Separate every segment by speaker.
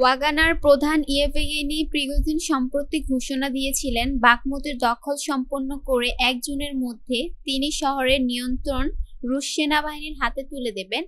Speaker 1: WagonR প্রধান ইয়েভেগেনি Prigozhin সম্প্রতি ঘোষণা দিয়েছিলেন বাকমুতের দখল সম্পন্ন করে এক জুনের মধ্যে তিনি শহরের নিয়ন্ত্রণ রুশ সেনাবাহিনীর হাতে তুলে দেবেন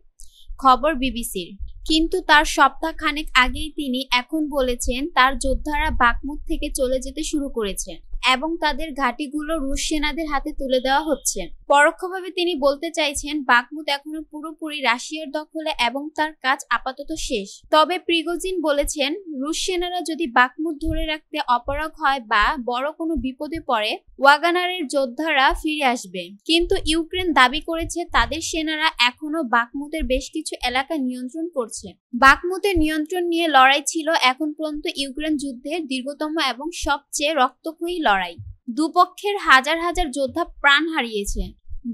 Speaker 1: খবর বিবিসির কিন্তু তার সপ্তাহ খানেক আগেই তিনি এখন বলেছেন তার যোদ্ধারা বাকমুত থেকে চলে যেতে শুরু করেছে এবং তাদের ঘাঁটিগুলো রুশ সেনাদের হাতে তুলে দেওয়া হচ্ছে পরোক্ষভাবে তিনি বলতে চাইছেন বাকমুত এখনো পুরোপুরি রাশিয়ার দখলে এবং তার কাজ আপাতত শেষ তবে প্রিগোজিন বলেছেন রুশ সেনারা যদি বাকমুত ধরে রাখতে অপারগ হয় বা বড় কোনো বিপদে পড়ে ওয়াগানারের যোদ্ধারা ফিরে আসবে কিন্তু ইউক্রেন দাবি করেছে তাদের সেনারা এখনো বাকমুতের বেশ কিছু এলাকা নিয়ন্ত্রণ করছে বাকমুতের নিয়ন্ত্রণ নিয়ে লড়াই ছিল এখন পর্যন্ত ইউক্রেন যুদ্ধের দীর্ঘতম এবং সবচেয়ে রক্তক্ষয়ী লড়াই লড়াই দুপক্ষের হাজার হাজার যোদ্ধা প্রাণ হারিয়েছে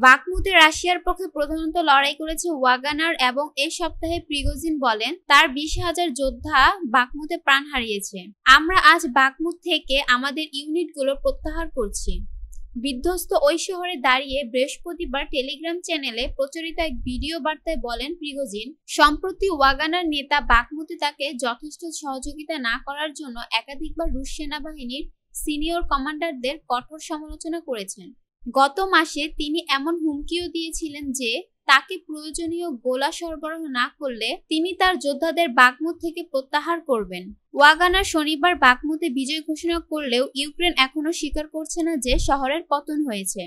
Speaker 1: বাকমুতে রাশিয়ার পক্ষে প্রধানত লড়াই করেছে ওয়াগানার এবং এ সপ্তাহে প্রিগোজিন বলেন তার বিশ হাজার যোদ্ধা বাকমুতে প্রাণ হারিয়েছে আমরা আজ বাকমুত থেকে আমাদের ইউনিটগুলো প্রত্যাহার করছি বিধ্বস্ত ওই শহরে দাঁড়িয়ে বৃহস্পতিবার টেলিগ্রাম চ্যানেলে প্রচারিত এক ভিডিও বার্তায় বলেন প্রিগোজিন সম্প্রতি ওয়াগানার নেতা বাকমুতে তাকে যথেষ্ট সহযোগিতা না করার জন্য একাধিকবার রুশ সেনাবাহিনীর সিনিয়র কমান্ডারদের কঠোর সমালোচনা করেছেন গত মাসে তিনি এমন হুমকিও দিয়েছিলেন যে তাকে প্রয়োজনীয় গোলা সরবরাহ না করলে তিনি তার যোদ্ধাদের বাগমুদ থেকে প্রত্যাহার করবেন ওয়াগানার শনিবার বাগমুদে বিজয় ঘোষণা করলেও ইউক্রেন এখনও স্বীকার করছে না যে শহরের পতন হয়েছে